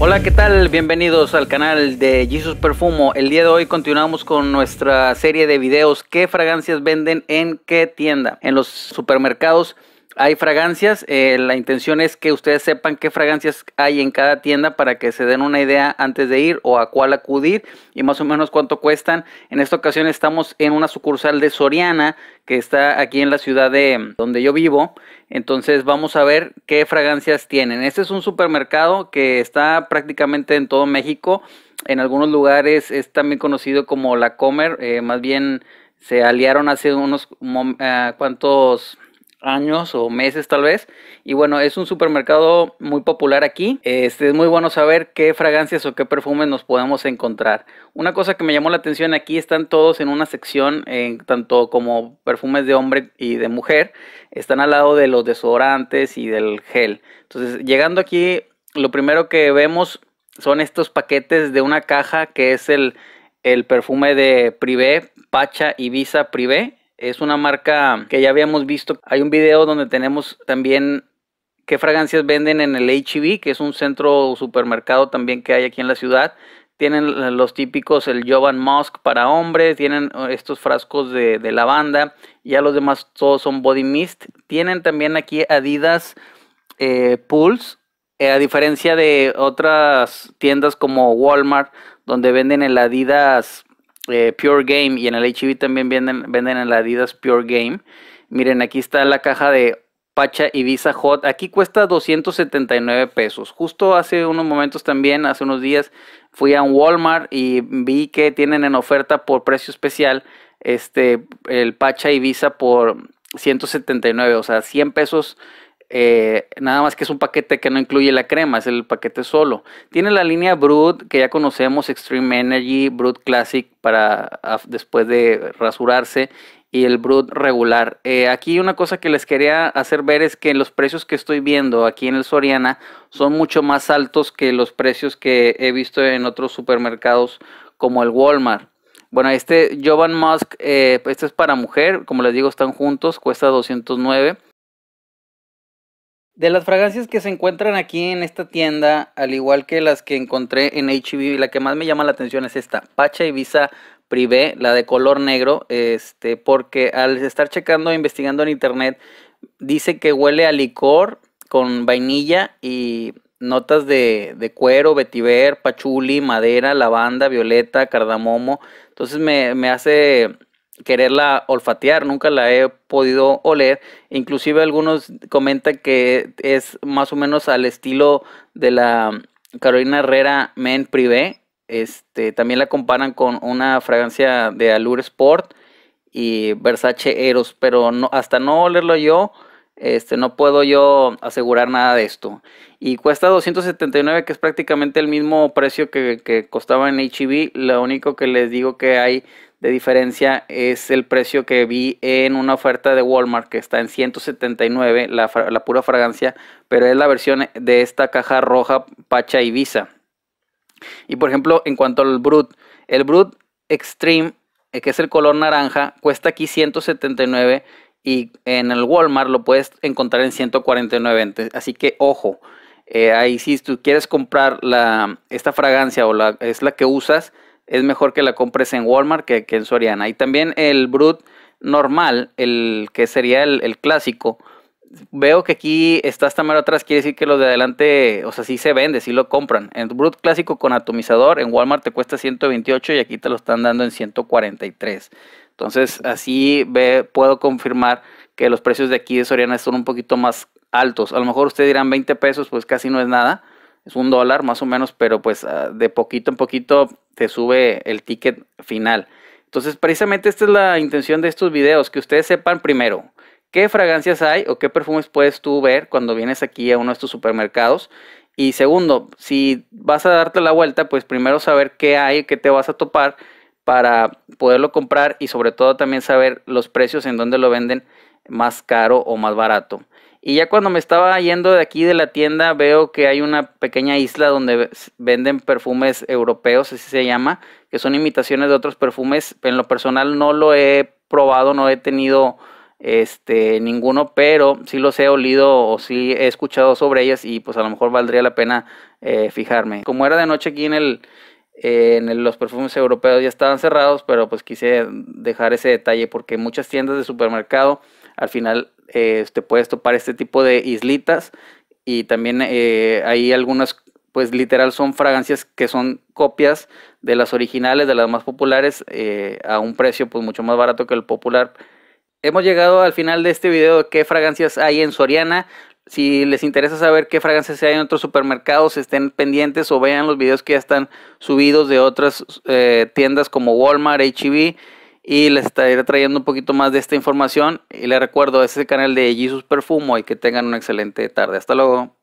Hola, ¿qué tal? Bienvenidos al canal de Jesus Perfumo. El día de hoy continuamos con nuestra serie de videos ¿Qué fragancias venden en qué tienda? En los supermercados hay fragancias. Eh, la intención es que ustedes sepan qué fragancias hay en cada tienda para que se den una idea antes de ir o a cuál acudir y más o menos cuánto cuestan. En esta ocasión estamos en una sucursal de Soriana que está aquí en la ciudad de mm, donde yo vivo. Entonces vamos a ver qué fragancias tienen. Este es un supermercado que está prácticamente en todo México. En algunos lugares es también conocido como la Comer. Eh, más bien se aliaron hace unos eh, cuantos años o meses tal vez. Y bueno, es un supermercado muy popular aquí. Este, es muy bueno saber qué fragancias o qué perfumes nos podemos encontrar. Una cosa que me llamó la atención aquí están todos en una sección, tanto como perfumes de hombre y de mujer, están al lado de los desodorantes y del gel. Entonces, llegando aquí, lo primero que vemos son estos paquetes de una caja que es el, el perfume de Privé, Pacha, Ibiza, Privé es una marca que ya habíamos visto. Hay un video donde tenemos también qué fragancias venden en el HV, e que es un centro supermercado también que hay aquí en la ciudad. Tienen los típicos, el Jovan Musk para hombres, tienen uh, estos frascos de, lavanda, ya los demás todos son body mist. Tienen también aquí Adidas eh, Pools. Eh, a diferencia de otras tiendas como Walmart, donde venden el Adidas eh, Pure Game y en el HIV también venden, venden en la Adidas Pure Game. Miren, aquí está la caja de Pacha Ibiza Hot. Aquí cuesta 279 pesos. Justo hace unos momentos también, hace unos días, fui a un Walmart y vi que tienen en oferta por precio especial este, el Pacha Ibiza por 179, o sea, 100 pesos eh, nada más que es un paquete que no incluye la crema, es el paquete solo. Tiene la línea Brut que ya conocemos, Extreme Energy, Brut Classic para después de rasurarse y el Brut regular. Eh, aquí una cosa que les quería hacer ver es que los precios que estoy viendo aquí en el Soriana son mucho más altos que los precios que he visto en otros supermercados como el Walmart. Bueno, este Jovan Musk, eh, este es para mujer, como les digo, están juntos, cuesta 209. De las fragancias que se encuentran aquí en esta tienda, al igual que las que encontré en HB, la que más me llama la atención es esta, Pacha Ibiza Privé, la de color negro, este, porque al estar checando e investigando en internet, dice que huele a licor con vainilla y notas de, cuero, vetiver, pachuli, madera, lavanda, violeta, cardamomo. Entonces me, me hace quererla olfatear, nunca la he podido oler. Inclusive algunos comentan que es más o menos al estilo de la Carolina Herrera Men Privé. Este, también la comparan con una fragancia de Allure Sport y Versace Eros, pero hasta no olerlo yo, este, no puedo yo asegurar nada de esto. Y cuesta 279, que es prácticamente el mismo precio que, costaba en H&B e Lo único que les digo que hay de diferencia es el precio que vi en una oferta de Walmart que está en 179 la, pura fragancia, pero es la versión de esta caja roja Pacha Ibiza. Y por ejemplo, en cuanto al Brut, el Brut Extreme, eh, que es el color naranja, cuesta aquí 179 y en el Walmart lo puedes encontrar en 149. Así que ojo, eh, ahí si tú quieres comprar esta fragancia o es la que usas, es mejor que la compres en Walmart que, en Soriana. Y también el Brut normal, el que sería el, clásico, veo que aquí está esta atrás, quiere decir que los de adelante, o sea, sí se vende, sí lo compran. El Brut clásico con atomizador en Walmart te cuesta 128 y aquí te lo están dando en 143. Entonces, así ve, puedo confirmar que los precios de aquí de Soriana son un poquito más altos. A lo mejor ustedes dirán 20 pesos, pues casi no es nada es un dólar más o menos, pero pues ah, de poquito en poquito te sube el ticket final. Entonces, precisamente esta es la intención de estos videos, que ustedes sepan primero qué fragancias hay o qué perfumes puedes tú ver cuando vienes aquí a uno de estos supermercados. Y segundo, si vas a darte la vuelta, pues primero saber qué hay, qué te vas a topar para poderlo comprar y sobre todo también saber los precios en donde lo venden más caro o más barato. Y ya cuando me estaba yendo de aquí de la tienda, veo que hay una pequeña isla donde venden perfumes europeos, así se llama, que son imitaciones de otros perfumes. En lo personal no lo he probado, no he tenido este ninguno, pero sí los he olido o sí he escuchado sobre ellas y pues a lo mejor valdría la pena eh, fijarme. Como era de noche aquí en el eh, en los perfumes europeos ya estaban cerrados, pero pues quise dejar ese detalle porque muchas tiendas de supermercado al final eh, te puedes topar este tipo de islitas y también hay eh, algunas, pues literal son fragancias que son copias de las originales, de las más populares, eh, a un precio pues mucho más barato que el popular. Hemos llegado al final de este video de qué fragancias hay en Soriana. Si les interesa saber qué fragancias hay en otros supermercados, estén pendientes o vean los videos que ya están subidos de otras tiendas como Walmart, HEB y les estaré trayendo un poquito más de esta información. Y les recuerdo, este es el canal de Jesus Perfumo y que tengan una excelente tarde. Hasta luego.